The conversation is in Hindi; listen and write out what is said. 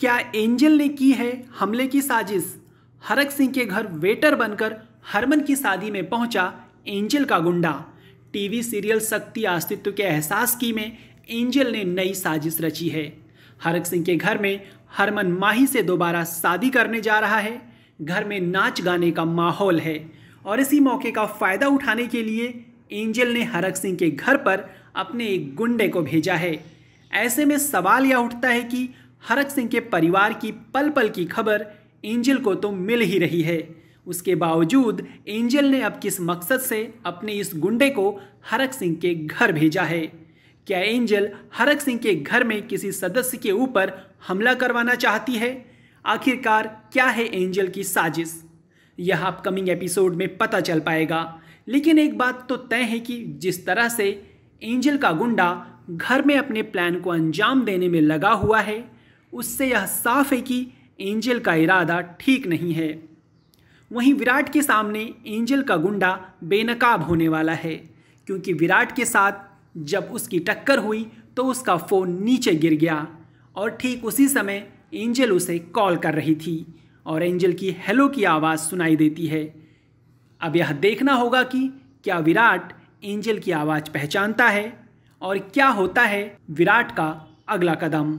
क्या एंजल ने की है हमले की साजिश हरक सिंह के घर वेटर बनकर हरमन की शादी में पहुंचा एंजल का गुंडा टीवी सीरियल शक्ति अस्तित्व के एहसास की में एंजल ने नई साजिश रची है हरक सिंह के घर में हरमन माही से दोबारा शादी करने जा रहा है घर में नाच गाने का माहौल है और इसी मौके का फ़ायदा उठाने के लिए एंजल ने हरक सिंह के घर पर अपने एक गुंडे को भेजा है ऐसे में सवाल यह उठता है कि हरक सिंह के परिवार की पल पल की खबर एंजल को तो मिल ही रही है उसके बावजूद एंजल ने अब किस मकसद से अपने इस गुंडे को हरक सिंह के घर भेजा है क्या एंजल हरक सिंह के घर में किसी सदस्य के ऊपर हमला करवाना चाहती है आखिरकार क्या है एंजल की साजिश यह अपकमिंग एपिसोड में पता चल पाएगा लेकिन एक बात तो तय है कि जिस तरह से एंजल का गुंडा घर में अपने प्लान को अंजाम देने में लगा हुआ है उससे यह साफ है कि एंजल का इरादा ठीक नहीं है वहीं विराट के सामने एंजल का गुंडा बेनकाब होने वाला है क्योंकि विराट के साथ जब उसकी टक्कर हुई तो उसका फ़ोन नीचे गिर गया और ठीक उसी समय एंजल उसे कॉल कर रही थी और एंजल की हेलो की आवाज़ सुनाई देती है अब यह देखना होगा कि क्या विराट एंजल की आवाज़ पहचानता है और क्या होता है विराट का अगला कदम